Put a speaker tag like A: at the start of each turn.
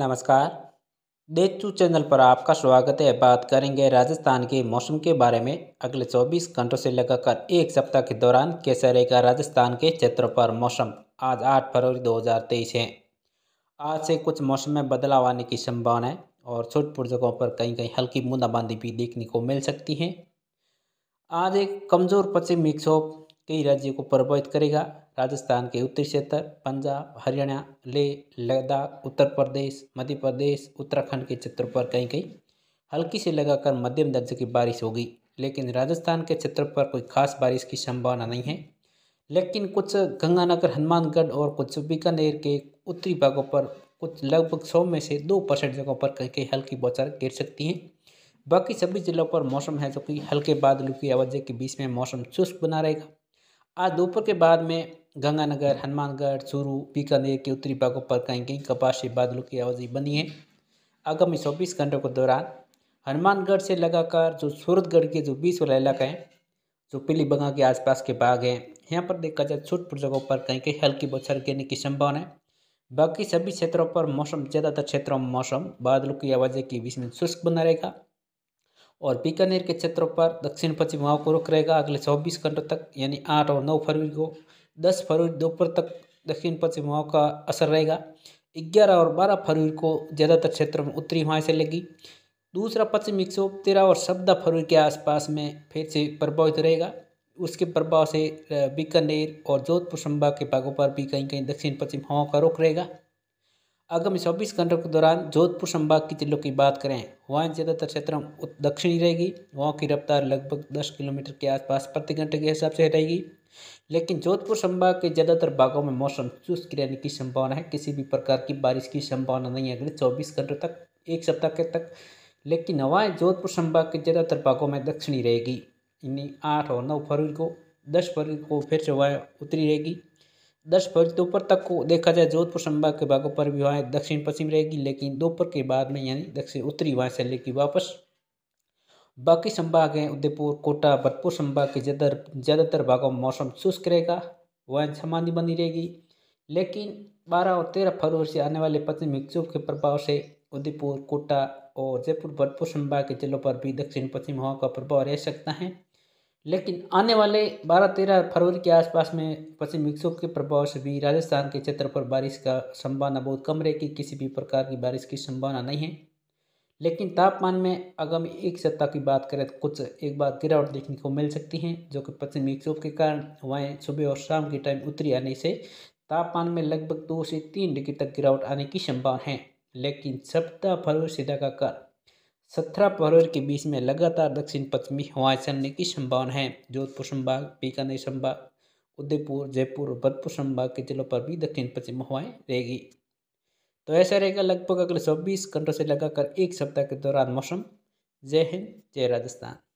A: नमस्कार date to channel पर आपका स्वागत है बात करेंगे राजस्थान के मौसम के बारे में अगले 24 घंटों से लगाकर एक सप्ताह के दौरान कैसा रहेगा राजस्थान के क्षेत्रों पर मौसम आज 8 फरवरी 2023 है आज से कुछ मौसम में बदलाव आने की संभावना है और छोटपुर जगहों पर कहीं कहीं हल्की बूंदाबांदी भी देखने को मिल सकती है आज एक कमज़ोर पश्चिम विक्षोभ कई राज्यों को प्रभावित करेगा राजस्थान के उत्तरी क्षेत्र पंजाब हरियाणा लेह लद्दाख उत्तर प्रदेश मध्य प्रदेश उत्तराखंड के क्षेत्रों पर कहीं कहीं हल्की से लगाकर मध्यम दर्जे की बारिश होगी लेकिन राजस्थान के क्षेत्रों पर कोई खास बारिश की संभावना नहीं है लेकिन कुछ गंगानगर हनुमानगढ़ और कुछ बीकानेर के उत्तरी भागों पर कुछ लगभग सौ में से दो परसेंट जगहों पर कहीं कहीं हल्की बौछार गिर सकती हैं बाकी सभी जिलों पर मौसम है जो कि हल्के बादलों की आवाजाही के बीच में मौसम चुस्त बना रहेगा आज दोपहर के बाद में गंगानगर हनुमानगढ़ चूरू बीकानेर के उत्तरी भागों पर कहीं कहीं कपासी बादलों की आवाज़ी बनी है आगामी चौबीस घंटों के दौरान हनुमानगढ़ से लगाकर जो सूरतगढ़ के जो बीच वाला इलाका है जो पीली बंगा के आसपास के भाग हैं यहाँ पर देखा जाए छोटपुर जगहों पर कहीं कहीं हल्की बौछार गिरने की संभावना है बाकी सभी क्षेत्रों पर मौसम ज़्यादातर क्षेत्रों में मौसम बादलों की आवाज़ें के बीच में शुष्क बना रहेगा और बीकानेर के क्षेत्रों पर दक्षिण पश्चिम हवा को रुख रहेगा अगले चौबीस घंटों तक यानी आठ और नौ फरवरी को दस फरवरी दोपहर तक दक्षिण पश्चिम हवा का असर रहेगा ग्यारह और बारह फरवरी को ज़्यादातर क्षेत्रों में उत्तरी हवाएं चलेगी दूसरा पश्चिम विक्षोभ तेरह और चौदह फरवरी के आसपास में फिर से प्रभावित रहेगा उसके प्रभाव से बीकानेर और जोधपुर संभाग के भागों पर भी कहीं कहीं दक्षिण पश्चिम हवाओं का रुख रहेगा आगामी चौबीस घंटों के दौरान जोधपुर संभाग की जिलों की बात करें वहाँ ज़्यादातर क्षेत्र दक्षिणी रहेगी वहाँ की रफ्तार लगभग दस किलोमीटर के आसपास प्रति घंटे के हिसाब से रहेगी लेकिन जोधपुर संभाग के ज़्यादातर भागों में मौसम चुस्त रहने की संभावना है किसी भी प्रकार की बारिश की संभावना नहीं है अगले चौबीस घंटों तक एक सप्ताह के तक लेकिन हवाएं जोधपुर संभाग के ज़्यादातर भागों में दक्षिणी रहेगी यानी आठ और नौ फरवरी को दस फरवरी को फिर से हवाएँ उतरी रहेगी दस फरवरी दोपहर तक को देखा जाए जोधपुर संभाग के भागों पर भी हवाएं दक्षिण पश्चिम रहेगी लेकिन दोपहर के बाद में यानी दक्षिण उत्तरी हवाएं लेकर वापस बाकी संभाग हैं उदयपुर कोटा भरतपुर संभाग के ज़्यादातर ज़्यादातर भागों में मौसम शुष्क रहेगा हवाएं सामान्य बनी रहेगी लेकिन बारह और तेरह फरवरी से आने वाले पश्चिमी विक्षोभ के प्रभाव से उदयपुर कोटा और जयपुर भरतपुर संभाग के जिलों पर भी दक्षिण पश्चिम हवाओं का प्रभाव रह सकता है लेकिन आने वाले 12-13 फरवरी के आसपास में पश्चिम विक्षोभ के प्रभाव से भी राजस्थान के क्षेत्र पर बारिश का संभावना बहुत कम रहेगी कि किसी भी प्रकार की बारिश की संभावना नहीं है लेकिन तापमान में आगामी एक सप्ताह की बात करें तो कुछ एक बार गिरावट देखने को मिल सकती है जो कि पश्चिम विक्षोभ के कारण हवाएँ सुबह और शाम के टाइम उतरी आने से तापमान में लगभग दो से तीन डिग्री तक गिरावट आने की संभावना है लेकिन सप्ताह फरवरी से लगातार सत्रह फरवरी के बीच में लगातार दक्षिण पश्चिमी हवाएं चलने की संभावना है जोधपुर संभाग बीकानेर संभाग उदयपुर जयपुर और भरतपुर संभाग के जिलों पर भी दक्षिण पश्चिम हवाएं रहेगी तो ऐसा रहेगा लगभग अगले चौबीस घंटों से लगाकर एक सप्ताह के दौरान मौसम जय हिंद जय राजस्थान